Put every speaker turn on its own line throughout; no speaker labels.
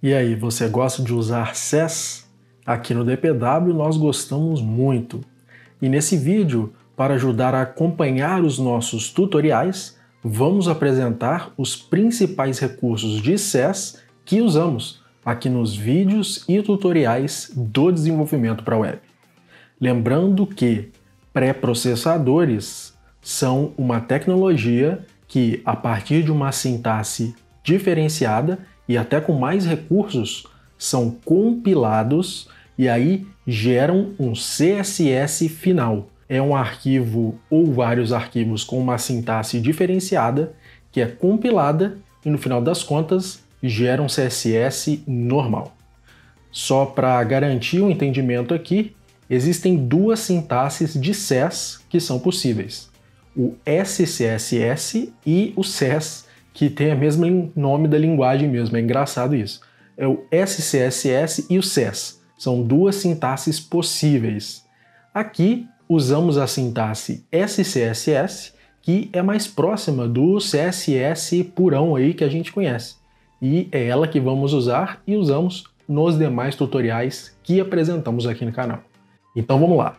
E aí, você gosta de usar SES? Aqui no DPW nós gostamos muito. E nesse vídeo, para ajudar a acompanhar os nossos tutoriais, vamos apresentar os principais recursos de SES que usamos aqui nos vídeos e tutoriais do desenvolvimento para web. Lembrando que pré-processadores são uma tecnologia que, a partir de uma sintaxe diferenciada, e até com mais recursos, são compilados e aí geram um CSS final. É um arquivo ou vários arquivos com uma sintaxe diferenciada que é compilada e no final das contas gera um CSS normal. Só para garantir o um entendimento aqui, existem duas sintaxes de CSS que são possíveis: o SCSS e o CSS que tem o mesmo nome da linguagem mesmo, é engraçado isso. É o SCSS e o SES. São duas sintaxes possíveis. Aqui usamos a sintaxe SCSS, que é mais próxima do CSS purão aí que a gente conhece. E é ela que vamos usar e usamos nos demais tutoriais que apresentamos aqui no canal. Então vamos lá.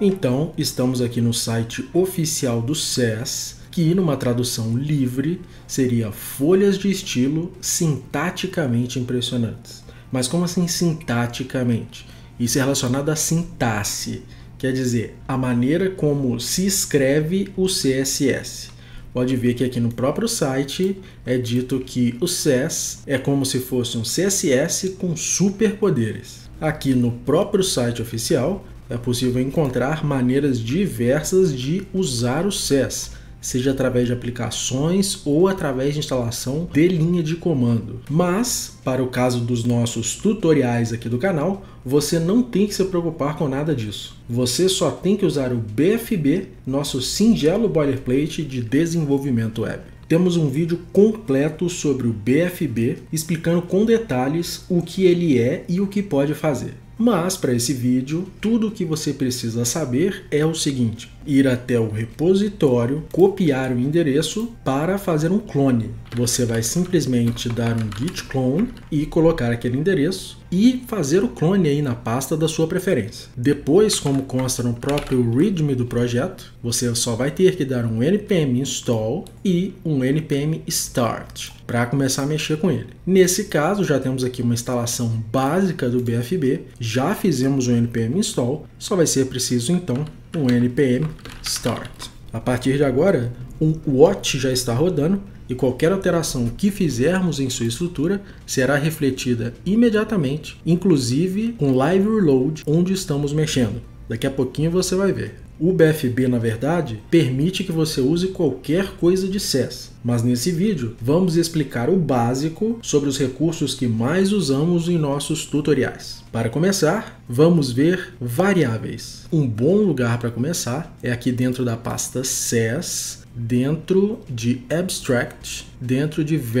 Então, estamos aqui no site oficial do SES, que numa tradução livre seria folhas de estilo sintaticamente impressionantes. Mas como assim sintaticamente? Isso é relacionado à sintaxe, quer dizer, a maneira como se escreve o CSS. Pode ver que aqui no próprio site é dito que o CSS é como se fosse um CSS com superpoderes. Aqui no próprio site oficial é possível encontrar maneiras diversas de usar o SES, seja através de aplicações ou através de instalação de linha de comando. Mas, para o caso dos nossos tutoriais aqui do canal, você não tem que se preocupar com nada disso. Você só tem que usar o BFB, nosso singelo boilerplate de desenvolvimento web. Temos um vídeo completo sobre o BFB, explicando com detalhes o que ele é e o que pode fazer. Mas para esse vídeo, tudo o que você precisa saber é o seguinte: ir até o repositório, copiar o endereço para fazer um clone. Você vai simplesmente dar um git clone e colocar aquele endereço e fazer o clone aí na pasta da sua preferência. Depois, como consta no próprio README do projeto, você só vai ter que dar um npm install e um npm start para começar a mexer com ele. Nesse caso, já temos aqui uma instalação básica do BFB, já fizemos um npm install, só vai ser preciso então um npm start. A partir de agora, um watch já está rodando e qualquer alteração que fizermos em sua estrutura será refletida imediatamente, inclusive com live reload onde estamos mexendo. Daqui a pouquinho você vai ver. O BFB, na verdade, permite que você use qualquer coisa de SES, mas nesse vídeo vamos explicar o básico sobre os recursos que mais usamos em nossos tutoriais. Para começar, vamos ver variáveis. Um bom lugar para começar é aqui dentro da pasta SES, dentro de abstract, dentro de variables.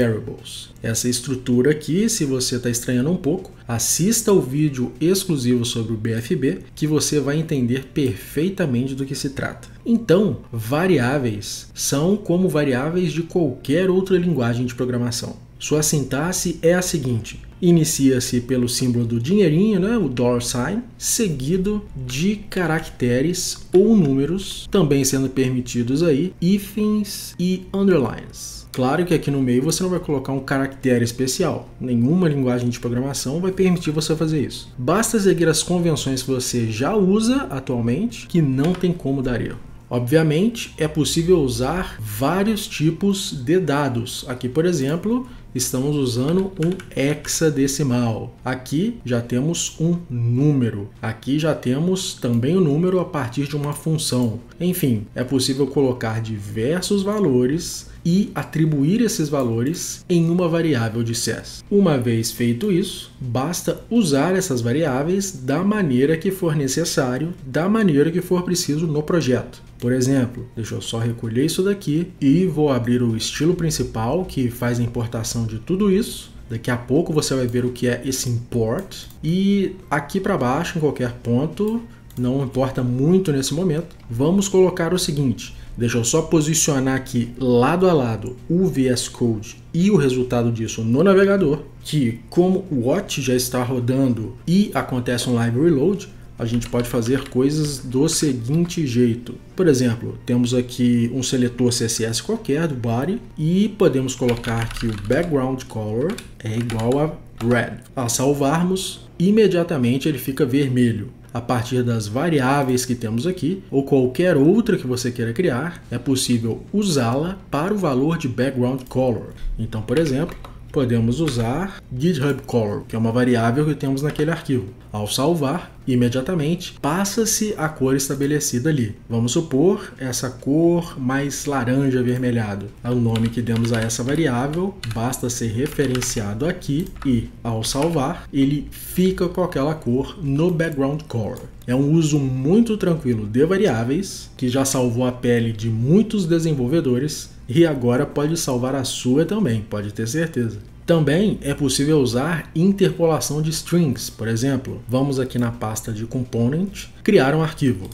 Essa estrutura aqui, se você está estranhando um pouco, assista o vídeo exclusivo sobre o BFB que você vai entender perfeitamente do que se trata. Então, variáveis são como variáveis de qualquer outra linguagem de programação. Sua sintaxe é a seguinte: Inicia-se pelo símbolo do dinheirinho, né, o dollar sign, seguido de caracteres ou números, também sendo permitidos aí ifins e underlines. Claro que aqui no meio você não vai colocar um caractere especial. Nenhuma linguagem de programação vai permitir você fazer isso. Basta seguir as convenções que você já usa atualmente, que não tem como dar erro. Obviamente, é possível usar vários tipos de dados. Aqui, por exemplo, estamos usando um hexadecimal. Aqui já temos um número. Aqui já temos também o um número a partir de uma função. Enfim, é possível colocar diversos valores e atribuir esses valores em uma variável de CES. Uma vez feito isso, basta usar essas variáveis da maneira que for necessário, da maneira que for preciso no projeto. Por exemplo, deixa eu só recolher isso daqui e vou abrir o estilo principal que faz a importação de tudo isso. Daqui a pouco você vai ver o que é esse import. E aqui para baixo, em qualquer ponto, não importa muito nesse momento, vamos colocar o seguinte. Deixa eu só posicionar aqui lado a lado o VS Code e o resultado disso no navegador, que como o Watch já está rodando e acontece um live reload, a gente pode fazer coisas do seguinte jeito. Por exemplo, temos aqui um seletor CSS qualquer do body e podemos colocar que o background color é igual a red. Ao salvarmos, imediatamente ele fica vermelho. A partir das variáveis que temos aqui, ou qualquer outra que você queira criar, é possível usá-la para o valor de background color. Então, por exemplo, podemos usar github color, que é uma variável que temos naquele arquivo. Ao salvar, imediatamente, passa-se a cor estabelecida ali. Vamos supor essa cor mais laranja avermelhado. É o nome que demos a essa variável, basta ser referenciado aqui e, ao salvar, ele fica com aquela cor no background color. É um uso muito tranquilo de variáveis, que já salvou a pele de muitos desenvolvedores e agora pode salvar a sua também, pode ter certeza. Também é possível usar interpolação de strings. Por exemplo, vamos aqui na pasta de component, criar um arquivo.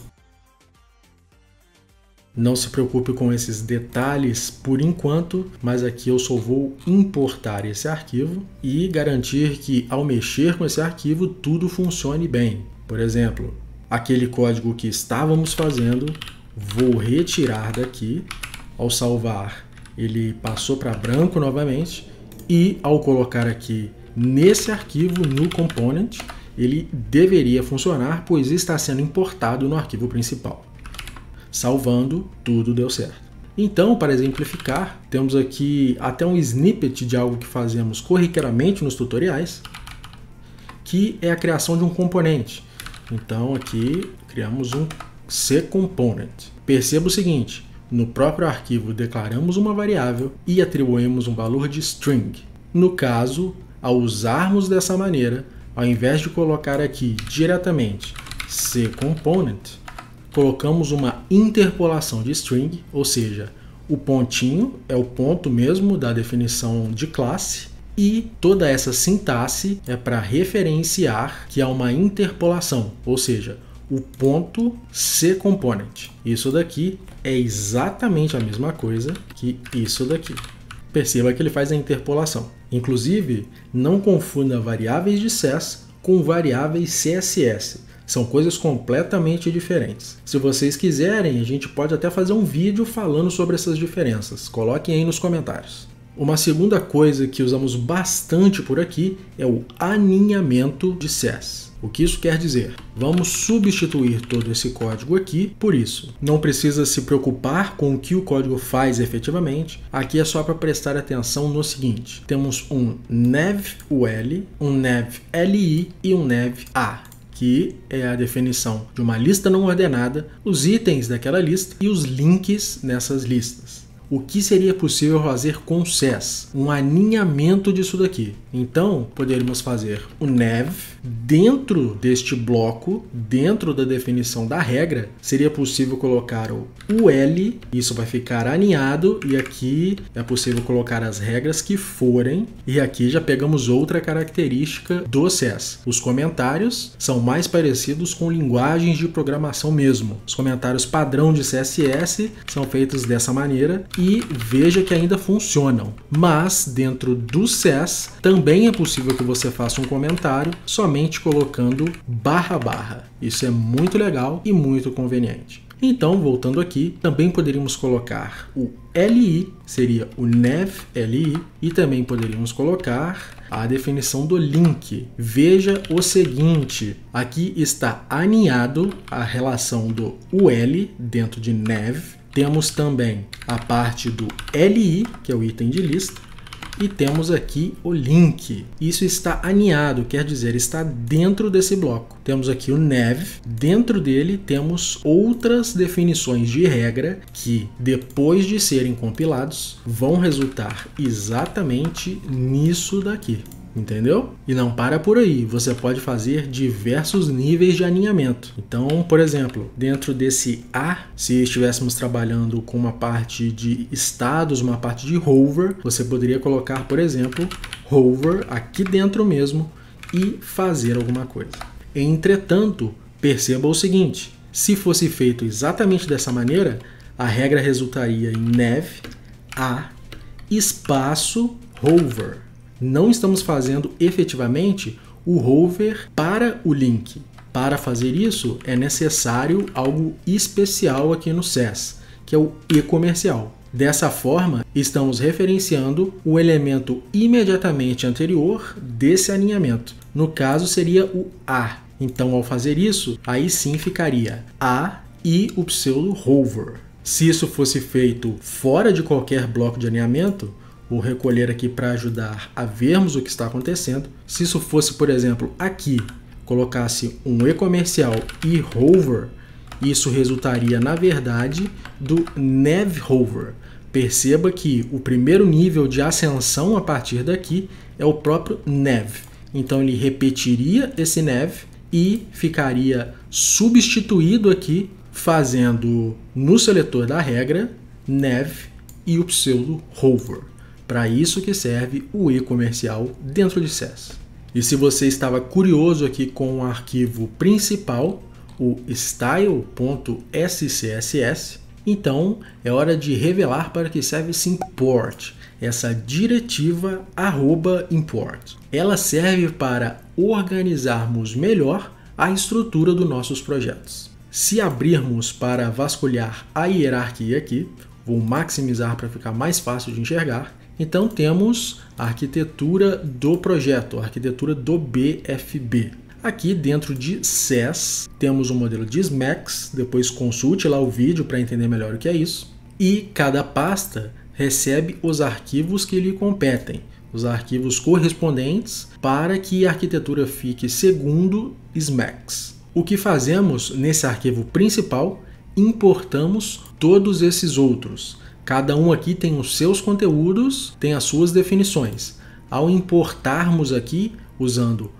Não se preocupe com esses detalhes por enquanto, mas aqui eu só vou importar esse arquivo e garantir que ao mexer com esse arquivo tudo funcione bem. Por exemplo, aquele código que estávamos fazendo, vou retirar daqui. Ao salvar, ele passou para branco novamente e ao colocar aqui nesse arquivo, no component, ele deveria funcionar, pois está sendo importado no arquivo principal. Salvando, tudo deu certo. Então, para exemplificar, temos aqui até um snippet de algo que fazemos corriqueiramente nos tutoriais, que é a criação de um componente. Então, aqui criamos um C component. Perceba o seguinte, no próprio arquivo declaramos uma variável e atribuímos um valor de string. No caso, ao usarmos dessa maneira, ao invés de colocar aqui diretamente cComponent, colocamos uma interpolação de string, ou seja, o pontinho é o ponto mesmo da definição de classe e toda essa sintaxe é para referenciar que há uma interpolação, ou seja, o ponto C component. Isso daqui é exatamente a mesma coisa que isso daqui. Perceba que ele faz a interpolação. Inclusive, não confunda variáveis de CSS com variáveis CSS. São coisas completamente diferentes. Se vocês quiserem, a gente pode até fazer um vídeo falando sobre essas diferenças. Coloquem aí nos comentários. Uma segunda coisa que usamos bastante por aqui é o aninhamento de CSS. O que isso quer dizer? Vamos substituir todo esse código aqui por isso. Não precisa se preocupar com o que o código faz efetivamente. Aqui é só para prestar atenção no seguinte. Temos um ul, um li e um a, que é a definição de uma lista não ordenada, os itens daquela lista e os links nessas listas o que seria possível fazer com o SES, um aninhamento disso daqui. Então, poderíamos fazer o NEV dentro deste bloco, dentro da definição da regra, seria possível colocar o UL, isso vai ficar aninhado, e aqui é possível colocar as regras que forem, e aqui já pegamos outra característica do SES. Os comentários são mais parecidos com linguagens de programação mesmo. Os comentários padrão de CSS são feitos dessa maneira, e veja que ainda funcionam. Mas dentro do SES também é possível que você faça um comentário somente colocando barra barra. Isso é muito legal e muito conveniente. Então, voltando aqui, também poderíamos colocar o LI, seria o nav LI, e também poderíamos colocar a definição do link. Veja o seguinte, aqui está aninhado a relação do UL dentro de nav temos também a parte do LI, que é o item de lista, e temos aqui o link. Isso está aninhado, quer dizer, está dentro desse bloco. Temos aqui o nav, dentro dele temos outras definições de regra que, depois de serem compilados, vão resultar exatamente nisso daqui entendeu? E não para por aí, você pode fazer diversos níveis de alinhamento. Então, por exemplo, dentro desse A, se estivéssemos trabalhando com uma parte de estados, uma parte de hover, você poderia colocar, por exemplo, hover aqui dentro mesmo e fazer alguma coisa. Entretanto, perceba o seguinte, se fosse feito exatamente dessa maneira, a regra resultaria em neve, A, espaço, hover não estamos fazendo efetivamente o hover para o link. Para fazer isso, é necessário algo especial aqui no SES, que é o e-comercial. Dessa forma, estamos referenciando o elemento imediatamente anterior desse alinhamento. No caso, seria o A. Então, ao fazer isso, aí sim ficaria A e o pseudo hover. Se isso fosse feito fora de qualquer bloco de alinhamento, Vou recolher aqui para ajudar a vermos o que está acontecendo. Se isso fosse, por exemplo, aqui, colocasse um e-comercial e hover, isso resultaria, na verdade, do nav hover. Perceba que o primeiro nível de ascensão a partir daqui é o próprio nav. Então ele repetiria esse nav e ficaria substituído aqui fazendo no seletor da regra nav e o pseudo hover. Para isso que serve o e-comercial dentro de SES. E se você estava curioso aqui com o arquivo principal, o style.scss, então é hora de revelar para que serve esse import, essa diretiva import. Ela serve para organizarmos melhor a estrutura dos nossos projetos. Se abrirmos para vasculhar a hierarquia aqui, vou maximizar para ficar mais fácil de enxergar, então temos a arquitetura do projeto, a arquitetura do BFB. Aqui dentro de SES temos um modelo de SMAX, depois consulte lá o vídeo para entender melhor o que é isso. E cada pasta recebe os arquivos que lhe competem, os arquivos correspondentes para que a arquitetura fique segundo SMAX. O que fazemos nesse arquivo principal, importamos todos esses outros Cada um aqui tem os seus conteúdos, tem as suas definições. Ao importarmos aqui, usando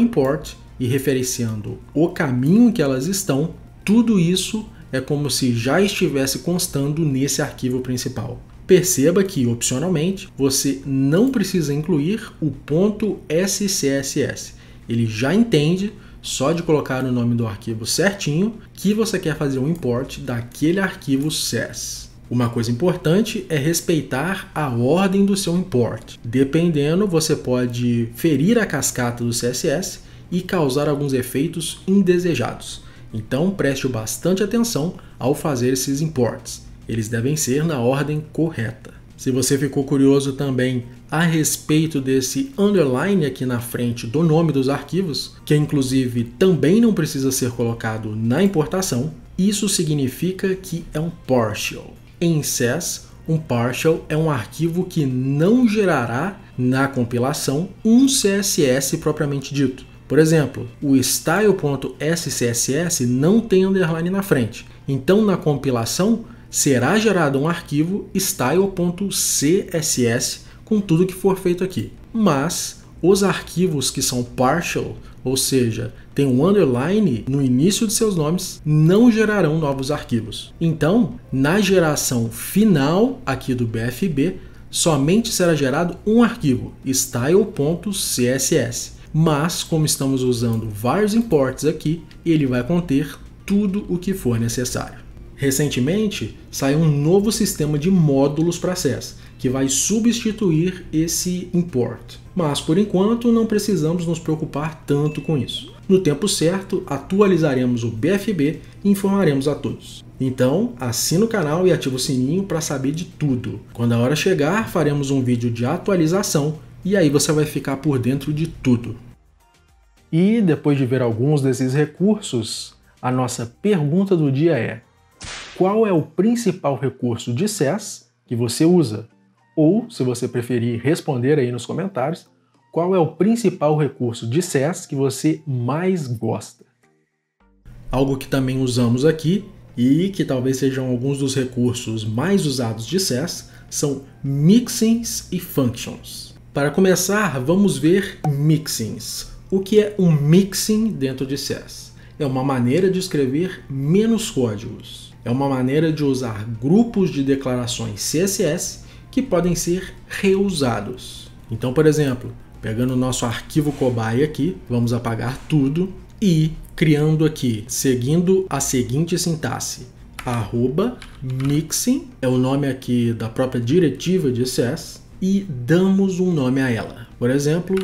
import e referenciando o caminho que elas estão, tudo isso é como se já estivesse constando nesse arquivo principal. Perceba que, opcionalmente, você não precisa incluir o ponto .scss. Ele já entende, só de colocar o nome do arquivo certinho, que você quer fazer um import daquele arquivo CSS. Uma coisa importante é respeitar a ordem do seu import. Dependendo, você pode ferir a cascata do CSS e causar alguns efeitos indesejados. Então preste bastante atenção ao fazer esses imports. Eles devem ser na ordem correta. Se você ficou curioso também a respeito desse underline aqui na frente do nome dos arquivos, que inclusive também não precisa ser colocado na importação, isso significa que é um partial. Em CSS, um partial é um arquivo que não gerará na compilação um CSS propriamente dito. Por exemplo, o style.scss não tem underline na frente. Então, na compilação, será gerado um arquivo style.css com tudo que for feito aqui. Mas os arquivos que são partial ou seja, tem um underline no início de seus nomes, não gerarão novos arquivos. Então, na geração final aqui do BFB, somente será gerado um arquivo, style.css. Mas, como estamos usando vários imports aqui, ele vai conter tudo o que for necessário. Recentemente, saiu um novo sistema de módulos para CSS que vai substituir esse import. Mas por enquanto não precisamos nos preocupar tanto com isso. No tempo certo, atualizaremos o BFB e informaremos a todos. Então, assina o canal e ativa o sininho para saber de tudo. Quando a hora chegar, faremos um vídeo de atualização e aí você vai ficar por dentro de tudo. E depois de ver alguns desses recursos, a nossa pergunta do dia é: qual é o principal recurso de SES que você usa? ou, se você preferir responder aí nos comentários, qual é o principal recurso de SES que você mais gosta. Algo que também usamos aqui e que talvez sejam alguns dos recursos mais usados de SES são mixins e functions. Para começar, vamos ver mixins. O que é um mixin dentro de SES? É uma maneira de escrever menos códigos. É uma maneira de usar grupos de declarações CSS que podem ser reusados. Então, por exemplo, pegando o nosso arquivo cobaia aqui, vamos apagar tudo e criando aqui, seguindo a seguinte sintaxe, arroba mixing, é o nome aqui da própria diretiva de CSS, e damos um nome a ela. Por exemplo,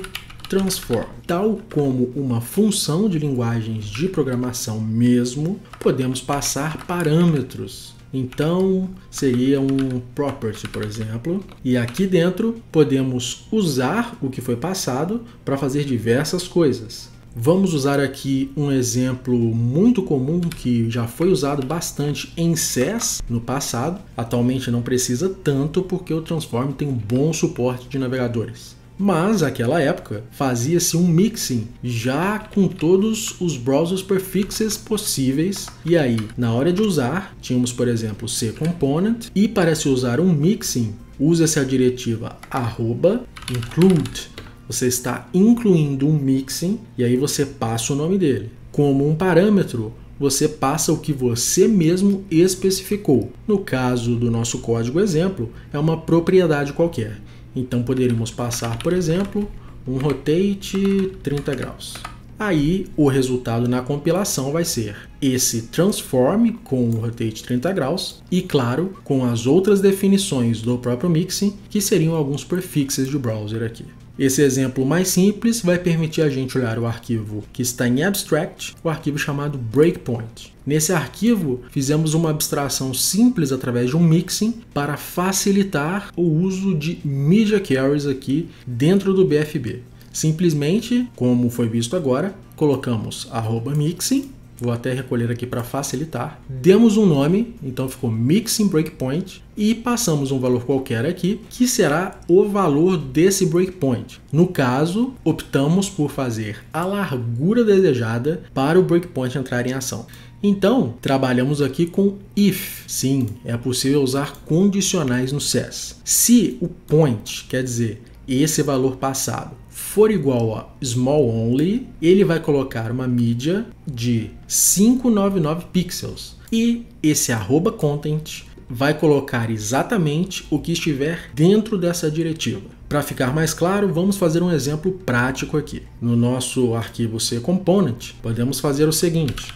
transform. Tal como uma função de linguagens de programação mesmo, podemos passar parâmetros então seria um property, por exemplo. E aqui dentro podemos usar o que foi passado para fazer diversas coisas. Vamos usar aqui um exemplo muito comum que já foi usado bastante em SES no passado. Atualmente não precisa tanto porque o Transform tem um bom suporte de navegadores. Mas, naquela época, fazia-se um mixing já com todos os browsers prefixes possíveis. E aí, na hora de usar, tínhamos, por exemplo, C component. E para se usar um mixing, usa-se a diretiva arroba include. Você está incluindo um mixing e aí você passa o nome dele. Como um parâmetro, você passa o que você mesmo especificou. No caso do nosso código exemplo, é uma propriedade qualquer. Então poderíamos passar, por exemplo, um rotate 30 graus. Aí o resultado na compilação vai ser esse transform com o rotate 30 graus e, claro, com as outras definições do próprio mixin, que seriam alguns prefixes do browser aqui. Esse exemplo mais simples vai permitir a gente olhar o arquivo que está em abstract, o arquivo chamado breakpoint. Nesse arquivo, fizemos uma abstração simples através de um mixing para facilitar o uso de media carries aqui dentro do BFB. Simplesmente, como foi visto agora, colocamos mixing vou até recolher aqui para facilitar. Demos um nome, então ficou Mixing Breakpoint e passamos um valor qualquer aqui, que será o valor desse breakpoint. No caso, optamos por fazer a largura desejada para o breakpoint entrar em ação. Então, trabalhamos aqui com if. Sim, é possível usar condicionais no SES. Se o point quer dizer esse valor passado for igual a small only, ele vai colocar uma mídia de 599 pixels. E esse arroba content vai colocar exatamente o que estiver dentro dessa diretiva. Para ficar mais claro, vamos fazer um exemplo prático aqui. No nosso arquivo C component, podemos fazer o seguinte.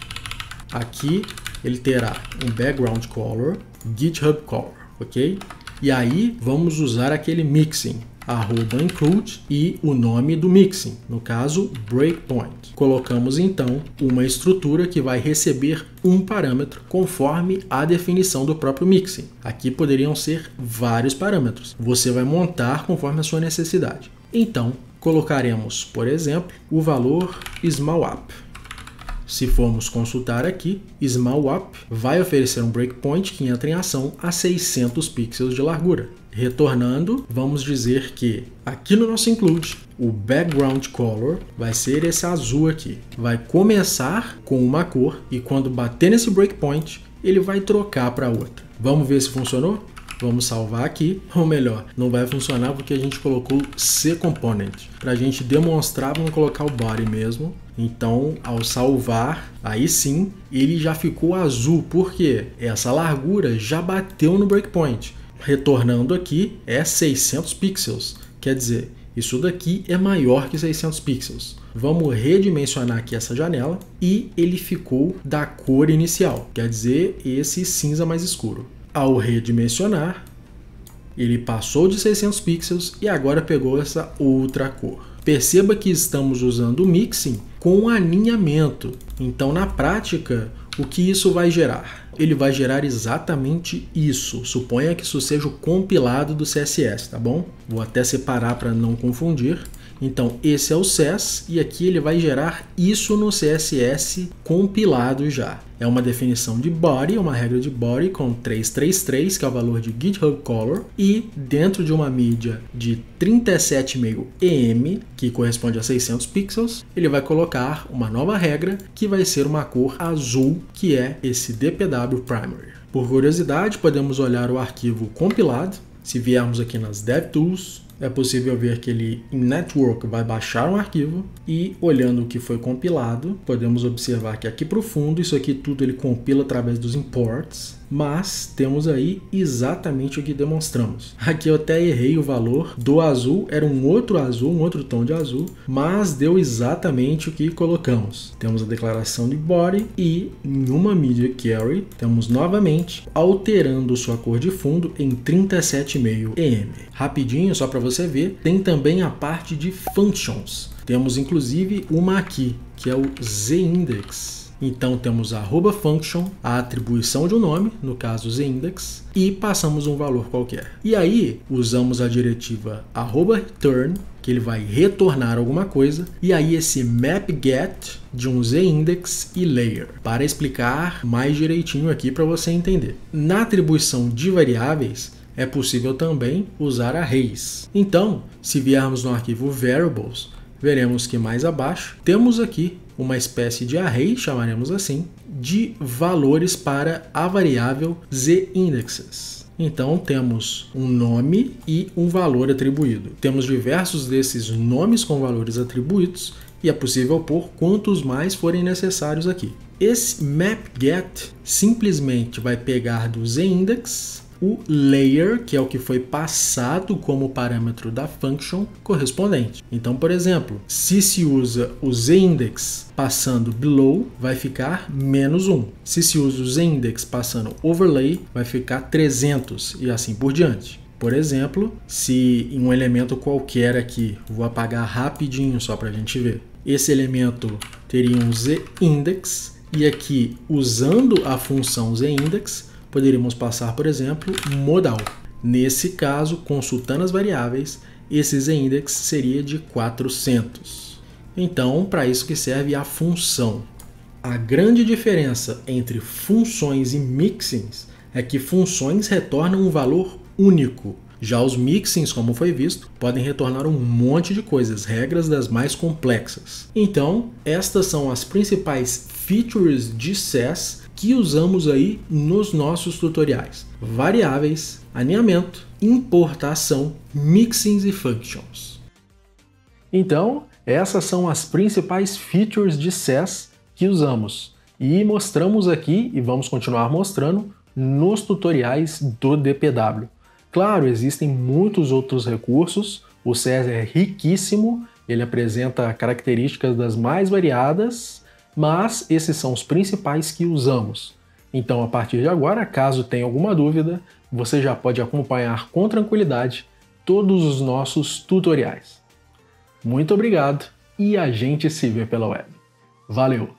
Aqui ele terá um background color, GitHub color, ok? E aí vamos usar aquele mixing arroba include e o nome do mixing, no caso breakpoint. Colocamos então uma estrutura que vai receber um parâmetro conforme a definição do próprio mixing. Aqui poderiam ser vários parâmetros. Você vai montar conforme a sua necessidade. Então, colocaremos, por exemplo, o valor small up. Se formos consultar aqui, Small Up vai oferecer um breakpoint que entra em ação a 600 pixels de largura. Retornando, vamos dizer que aqui no nosso include, o background color vai ser esse azul aqui. Vai começar com uma cor e quando bater nesse breakpoint, ele vai trocar para outra. Vamos ver se funcionou? Vamos salvar aqui, ou melhor, não vai funcionar porque a gente colocou C component. Para a gente demonstrar, vamos colocar o body mesmo. Então, ao salvar, aí sim, ele já ficou azul, porque essa largura já bateu no breakpoint retornando aqui é 600 pixels. Quer dizer, isso daqui é maior que 600 pixels. Vamos redimensionar aqui essa janela e ele ficou da cor inicial, quer dizer, esse cinza mais escuro. Ao redimensionar, ele passou de 600 pixels e agora pegou essa outra cor. Perceba que estamos usando o mixing com alinhamento. Então, na prática, o que isso vai gerar? Ele vai gerar exatamente isso. Suponha que isso seja o compilado do CSS, tá bom? Vou até separar para não confundir. Então, esse é o CSS e aqui ele vai gerar isso no CSS compilado já. É uma definição de body, uma regra de body com 333, que é o valor de GitHub Color, e dentro de uma mídia de 37,5 EM, que corresponde a 600 pixels, ele vai colocar uma nova regra que vai ser uma cor azul, que é esse DPW Primary. Por curiosidade, podemos olhar o arquivo compilado. Se viermos aqui nas DevTools, é possível ver que ele em network vai baixar um arquivo e olhando o que foi compilado, podemos observar que aqui para o fundo, isso aqui tudo ele compila através dos imports mas temos aí exatamente o que demonstramos. Aqui eu até errei o valor do azul, era um outro azul, um outro tom de azul, mas deu exatamente o que colocamos. Temos a declaração de body e em uma media carry temos novamente alterando sua cor de fundo em 37,5 m Rapidinho, só para você ver, tem também a parte de functions. Temos inclusive uma aqui, que é o z-index então temos arroba function, a atribuição de um nome, no caso zindex, e passamos um valor qualquer. E aí usamos a diretiva arroba return, que ele vai retornar alguma coisa, e aí esse map get de um zindex e layer, para explicar mais direitinho aqui para você entender. Na atribuição de variáveis, é possível também usar arrays. Então, se viermos no arquivo variables, Veremos que mais abaixo temos aqui uma espécie de array, chamaremos assim, de valores para a variável z-indexes. Então temos um nome e um valor atribuído. Temos diversos desses nomes com valores atribuídos e é possível pôr quantos mais forem necessários aqui. Esse map get simplesmente vai pegar do z-index o layer, que é o que foi passado como parâmetro da function correspondente. Então, por exemplo, se se usa o zindex passando below, vai ficar menos 1. Se se usa o zindex passando overlay, vai ficar 300 e assim por diante. Por exemplo, se um elemento qualquer aqui, vou apagar rapidinho só para a gente ver. Esse elemento teria um zindex e aqui, usando a função zindex poderíamos passar, por exemplo, modal. Nesse caso, consultando as variáveis, esse z-index seria de 400. Então, para isso que serve a função. A grande diferença entre funções e mixins é que funções retornam um valor único. Já os mixins, como foi visto, podem retornar um monte de coisas, regras das mais complexas. Então, estas são as principais features de SES que usamos aí nos nossos tutoriais: variáveis, alinhamento, importação, mixins e functions. Então, essas são as principais features de SES que usamos e mostramos aqui e vamos continuar mostrando nos tutoriais do DPW. Claro, existem muitos outros recursos, o SES é riquíssimo, ele apresenta características das mais variadas mas esses são os principais que usamos. Então, a partir de agora, caso tenha alguma dúvida, você já pode acompanhar com tranquilidade todos os nossos tutoriais. Muito obrigado e a gente se vê pela web. Valeu!